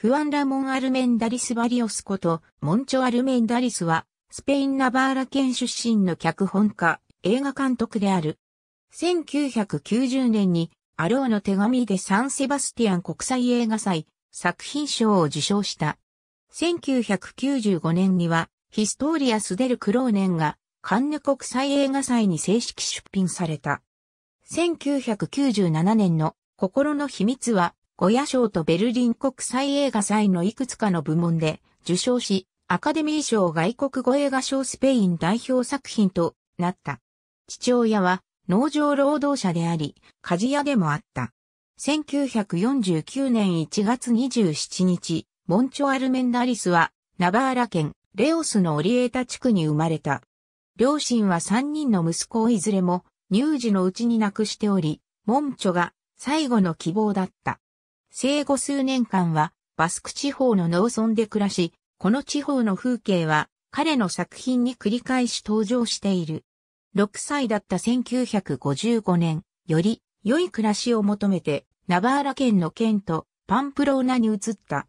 フアン・ラモン・アルメンダリス・バリオスこと、モンチョ・アルメンダリスは、スペイン・ナバーラ県出身の脚本家、映画監督である。1990年に、アローの手紙でサンセバスティアン国際映画祭、作品賞を受賞した。1995年には、ヒストーリアス・デル・クローネンが、カンヌ国際映画祭に正式出品された。1997年の心の秘密は、ゴヤ賞とベルリン国際映画祭のいくつかの部門で受賞し、アカデミー賞外国語映画賞スペイン代表作品となった。父親は農場労働者であり、鍛冶屋でもあった。1949年1月27日、モンチョアルメンダリスは、ナバーラ県レオスのオリエータ地区に生まれた。両親は3人の息子をいずれも乳児のうちに亡くしており、モンチョが最後の希望だった。生後数年間はバスク地方の農村で暮らし、この地方の風景は彼の作品に繰り返し登場している。6歳だった1955年、より良い暮らしを求めて、ナバーラ県の県とパンプローナに移った。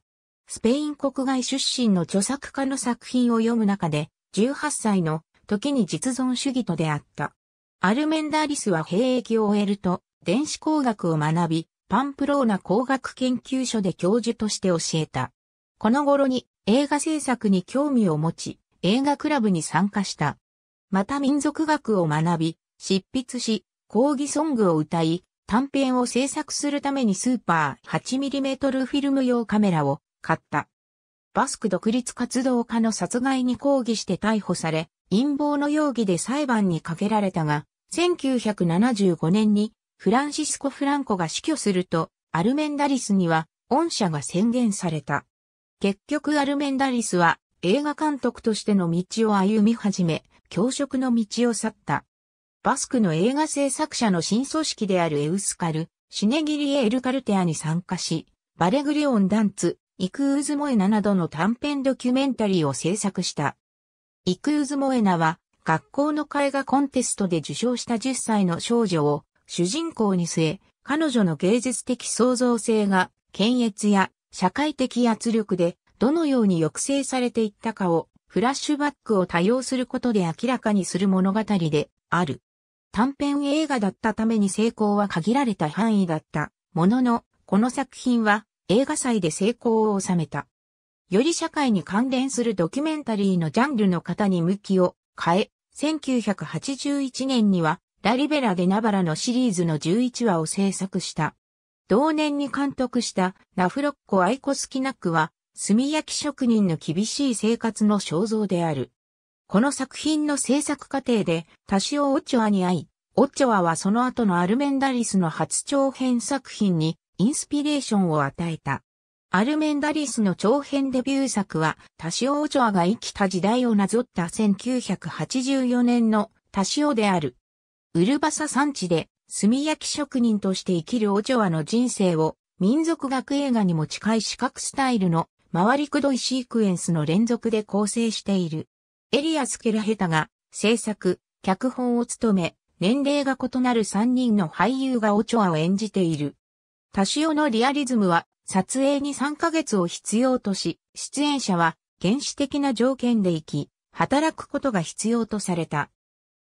スペイン国外出身の著作家の作品を読む中で、18歳の時に実存主義と出会った。アルメンダリスは兵役を終えると、電子工学を学び、パンプローナ工学研究所で教授として教えた。この頃に映画制作に興味を持ち、映画クラブに参加した。また民族学を学び、執筆し、講義ソングを歌い、短編を制作するためにスーパー 8mm フィルム用カメラを買った。バスク独立活動家の殺害に抗議して逮捕され、陰謀の容疑で裁判にかけられたが、1975年にフランシスコ・フランコが死去すると、アルメンダリスには、恩赦が宣言された。結局アルメンダリスは、映画監督としての道を歩み始め、教職の道を去った。バスクの映画制作者の新組織であるエウスカル、シネギリエ・エルカルテアに参加し、バレグリオン・ダンツ、イクウズ・モエナなどの短編ドキュメンタリーを制作した。イクウズ・モエナは、学校の絵画コンテストで受賞した10歳の少女を、主人公に据え、彼女の芸術的創造性が、検閲や社会的圧力で、どのように抑制されていったかを、フラッシュバックを多用することで明らかにする物語である。短編映画だったために成功は限られた範囲だった。ものの、この作品は映画祭で成功を収めた。より社会に関連するドキュメンタリーのジャンルの方に向きを変え、1981年にはラリベラ・デ・ナバラのシリーズの11話を制作した。同年に監督したナフロッコ・アイコスキナックは、炭焼き職人の厳しい生活の肖像である。この作品の制作過程で、タシオ・オチョアに会い、オチョアはその後のアルメンダリスの初長編作品にインスピレーションを与えた。アルメンダリスの長編デビュー作は、タシオ・オチョアが生きた時代をなぞった1984年のタシオである。ウルバサ産地で炭焼き職人として生きるオチョアの人生を民族学映画にも近い視覚スタイルの回りくどいシークエンスの連続で構成している。エリアス・ケラヘタが制作、脚本を務め、年齢が異なる3人の俳優がオチョアを演じている。タシオのリアリズムは撮影に3ヶ月を必要とし、出演者は原始的な条件で生き、働くことが必要とされた。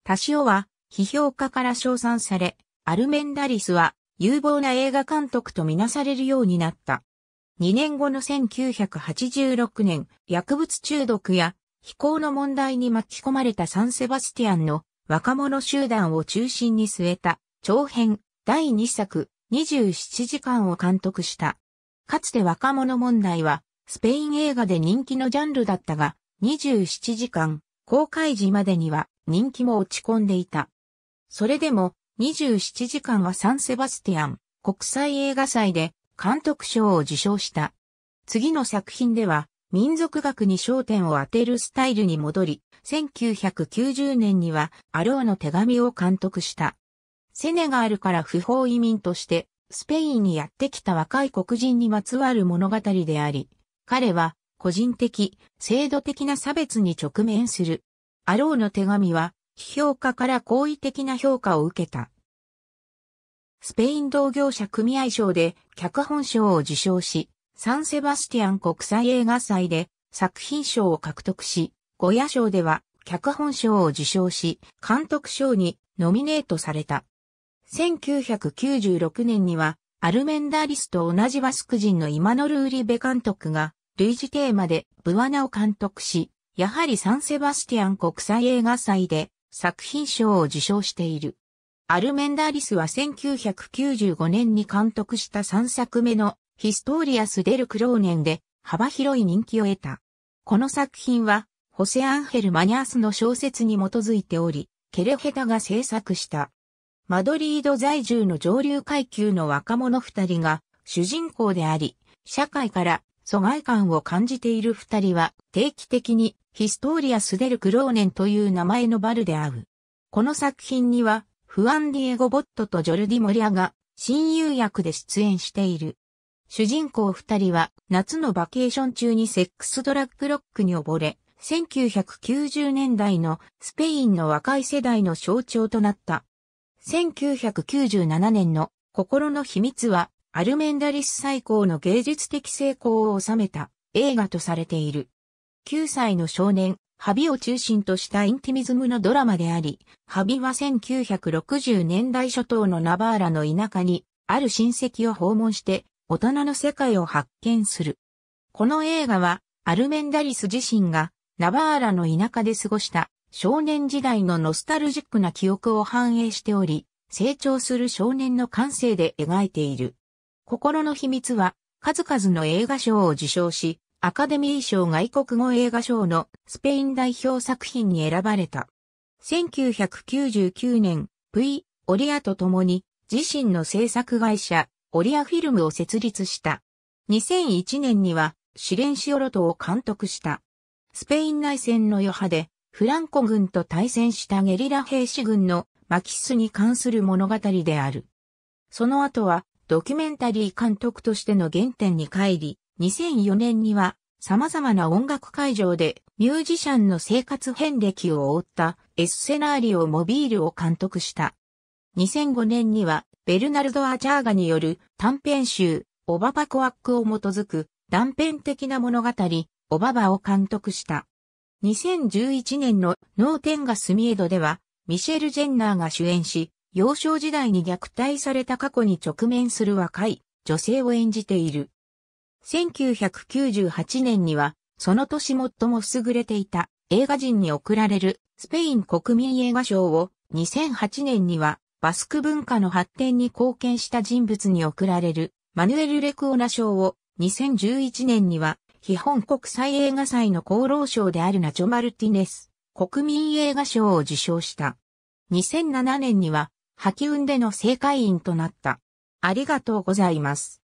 タシオは批評家から称賛され、アルメンダリスは有望な映画監督とみなされるようになった。2年後の1986年、薬物中毒や飛行の問題に巻き込まれたサンセバスティアンの若者集団を中心に据えた長編第2作27時間を監督した。かつて若者問題はスペイン映画で人気のジャンルだったが27時間公開時までには人気も落ち込んでいた。それでも、27時間はサンセバスティアン国際映画祭で監督賞を受賞した。次の作品では、民族学に焦点を当てるスタイルに戻り、1990年には、アローの手紙を監督した。セネガールから不法移民として、スペインにやってきた若い黒人にまつわる物語であり、彼は、個人的、制度的な差別に直面する。アローの手紙は、批評家から好意的な評価を受けた。スペイン同業者組合賞で脚本賞を受賞し、サンセバスティアン国際映画祭で作品賞を獲得し、ゴヤ賞では脚本賞を受賞し、監督賞にノミネートされた。1996年には、アルメンダリスと同じバスク人のイマノル・ウリベ監督が、類似テーマでブワナを監督し、やはりサンセバスティアン国際映画祭で作品賞を受賞している。アルメンダリスは1995年に監督した3作目のヒストーリアス・デル・クローネンで幅広い人気を得た。この作品は、ホセ・アンヘル・マニャースの小説に基づいており、ケレヘタが制作した。マドリード在住の上流階級の若者二人が主人公であり、社会から疎外感を感じている二人は定期的にヒストーリアスデルクローネンという名前のバルで会う。この作品にはフアンディエゴ・ボットとジョルディ・モリアが親友役で出演している。主人公二人は夏のバケーション中にセックスドラッグロックに溺れ、1990年代のスペインの若い世代の象徴となった。1997年の心の秘密はアルメンダリス最高の芸術的成功を収めた映画とされている。9歳の少年、ハビを中心としたインティミズムのドラマであり、ハビは1960年代初頭のナバーラの田舎に、ある親戚を訪問して、大人の世界を発見する。この映画は、アルメンダリス自身が、ナバーラの田舎で過ごした少年時代のノスタルジックな記憶を反映しており、成長する少年の感性で描いている。心の秘密は、数々の映画賞を受賞し、アカデミー賞外国語映画賞のスペイン代表作品に選ばれた。1999年、V、オリアと共に自身の制作会社、オリアフィルムを設立した。2001年には、シレンシオロトを監督した。スペイン内戦の余波で、フランコ軍と対戦したゲリラ兵士軍のマキスに関する物語である。その後は、ドキュメンタリー監督としての原点に帰り、2004年には様々な音楽会場でミュージシャンの生活遍歴を追ったエスセナーリオ・モビールを監督した。2005年にはベルナルド・アチャーガによる短編集オババコアックを基づく断片的な物語オババを監督した。2011年の脳天がスミエドではミシェル・ジェンナーが主演し幼少時代に虐待された過去に直面する若い女性を演じている。1998年には、その年最も優れていた映画人に贈られるスペイン国民映画賞を2008年にはバスク文化の発展に貢献した人物に贈られるマヌエル・レクオナ賞を2011年には基本国際映画祭の功労賞であるナチョ・マルティネス国民映画賞を受賞した。2007年には波及での正会員となった。ありがとうございます。